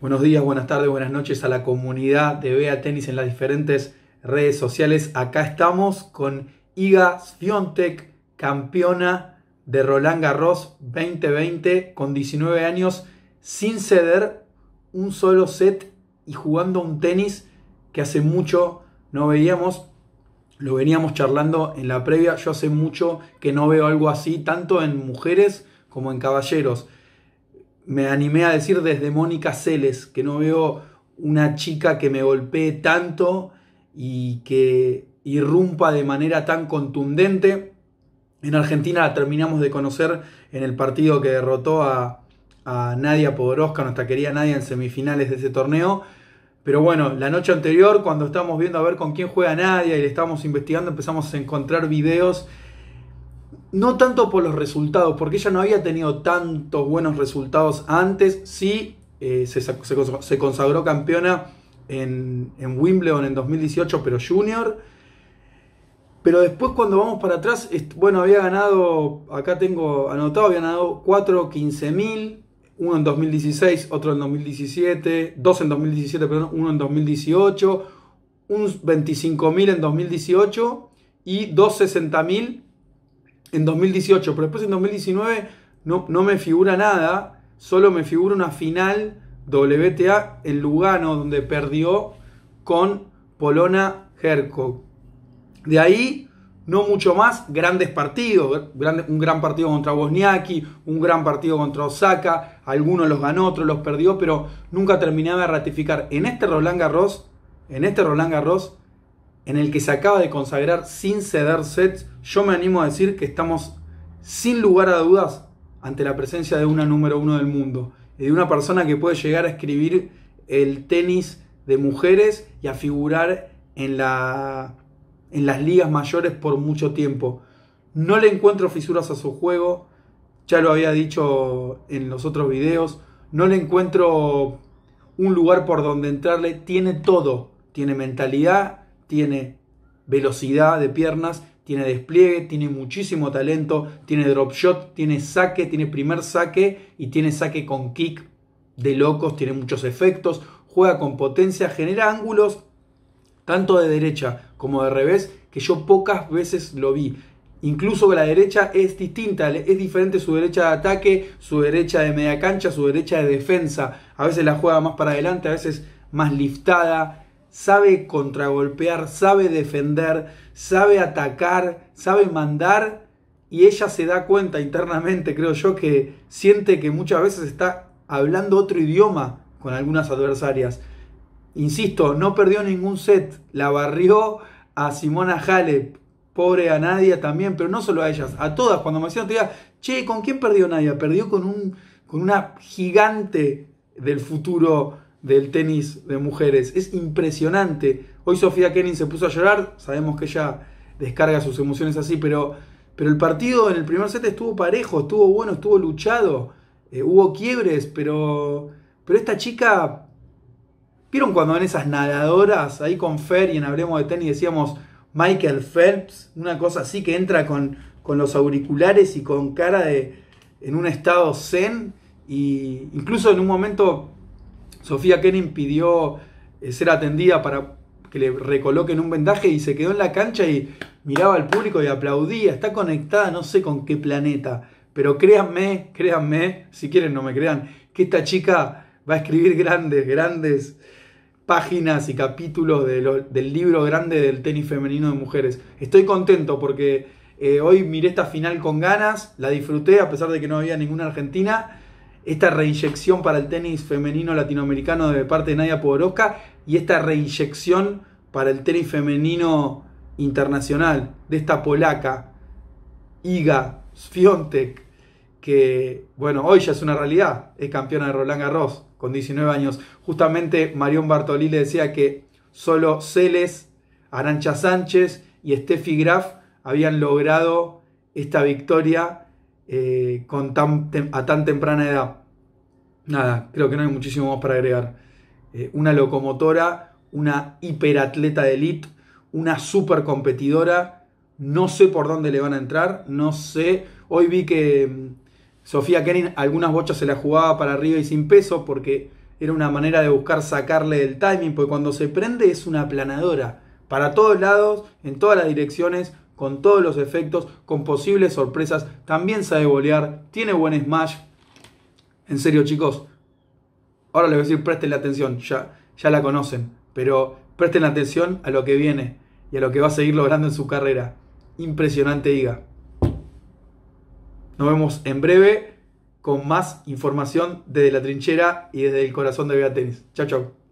Buenos días, buenas tardes, buenas noches a la comunidad de Bea Tenis en las diferentes redes sociales. Acá estamos con Iga Sviontek, campeona de Roland Garros 2020 con 19 años sin ceder un solo set y jugando un tenis que hace mucho no veíamos. Lo veníamos charlando en la previa. Yo hace mucho que no veo algo así, tanto en mujeres como en caballeros me animé a decir desde Mónica Celes, que no veo una chica que me golpee tanto y que irrumpa de manera tan contundente. En Argentina la terminamos de conocer en el partido que derrotó a, Nadia Podoroska, nuestra quería Nadia, en semifinales de ese torneo. Pero bueno, la noche anterior, cuando estábamos viendo a ver con quién juega Nadia y le estábamos investigando, empezamos a encontrar videos no tanto por los resultados, porque ella no había tenido tantos buenos resultados antes, sí eh, se, consagró campeona en, Wimbledon en 2018, pero junior. Pero después cuando vamos para atrás, bueno, había ganado, acá tengo anotado, había ganado 4 mil uno en 2016, otro en 2017, dos en 2017, perdón, uno en 2018, un 25.000 en 2018 y dos 60.000 en 2018, pero después en 2019 no, no me figura nada, solo me figura una final WTA en Lugano, donde perdió con Polona Hercog. De ahí, no mucho más, grandes partidos, un gran partido contra Bosniaki, un gran partido contra Osaka, algunos los ganó, otros los perdió, pero nunca terminaba de ratificar. En este Roland Garros, en este Roland Garros, en el que se acaba de consagrar sin ceder sets, yo me animo a decir que estamos sin lugar a dudas ante la presencia de una número uno del mundo y de una persona que puede llegar a escribir el tenis de mujeres y a figurar en, la, en las ligas mayores por mucho tiempo. No le encuentro fisuras a su juego, ya lo había dicho en los otros videos, no le encuentro un lugar por donde entrarle, tiene todo, tiene mentalidad, tiene velocidad de piernas, tiene despliegue, tiene muchísimo talento, tiene drop shot, tiene saque, tiene primer saque y tiene saque con kick de locos, tiene muchos efectos, juega con potencia, genera ángulos tanto de derecha como de revés que yo pocas veces lo vi. Incluso la derecha es distinta, es diferente su derecha de ataque, su derecha de media cancha, su derecha de defensa. A veces la juega más para adelante, a veces más liftada sabe contragolpear, sabe defender, sabe atacar, sabe mandar y ella se da cuenta internamente, creo yo, que siente que muchas veces está hablando otro idioma con algunas adversarias. Insisto, no perdió ningún set, la barrió a Simona Halep, pobre a Nadia también, pero no solo a ellas, a todas. Cuando me decían, te diga, che, ¿con quién perdió Nadia? Perdió con, un, con una gigante del futuro del tenis de mujeres. Es impresionante. Hoy Sofía Kenin se puso a llorar, sabemos que ella descarga sus emociones así, pero, pero el partido en el primer set estuvo parejo, estuvo bueno, estuvo luchado, eh, hubo quiebres, pero, pero esta chica... ¿Vieron cuando en esas nadadoras, ahí con Fer y en Hablemos de Tenis decíamos Michael Phelps? Una cosa así que entra con, con los auriculares y con cara de... en un estado zen. Y incluso en un momento Sofía Kenin pidió eh, ser atendida para que le recoloquen un vendaje y se quedó en la cancha y miraba al público y aplaudía. Está conectada no sé con qué planeta. Pero créanme, créanme, si quieren no me crean, que esta chica va a escribir grandes, grandes páginas y capítulos del libro grande del tenis femenino de mujeres. Estoy contento porque eh, hoy miré esta final con ganas, la disfruté a pesar de que no había ninguna argentina esta reinyección para el tenis femenino latinoamericano de parte de Nadia Podoroska y esta reinyección para el tenis femenino internacional de esta polaca, Iga Swiatek, que, bueno, hoy ya es una realidad, es campeona de Roland Garros con 19 años. Justamente Marión Bartolí le decía que solo Celes, Arancha Sánchez y Steffi Graf habían logrado esta victoria eh, con tan, a tan temprana edad. Nada, creo que no hay muchísimo más para agregar. Eh, una locomotora, una hiperatleta de elite, una super competidora. No sé por dónde le van a entrar, no sé. Hoy vi que mm, Sofía Kenning... algunas bochas se la jugaba para arriba y sin peso porque era una manera de buscar sacarle el timing, porque cuando se prende es una aplanadora. Para todos lados, en todas las direcciones, con todos los efectos, con posibles sorpresas, también sabe bolear, tiene buen smash. En serio, chicos, ahora les voy a decir, presten la atención, ya, ya la conocen, pero presten atención a lo que viene y a lo que va a seguir logrando en su carrera. Impresionante diga. Nos vemos en breve con más información desde la trinchera y desde el corazón de Vega Tenis. Chao, chao.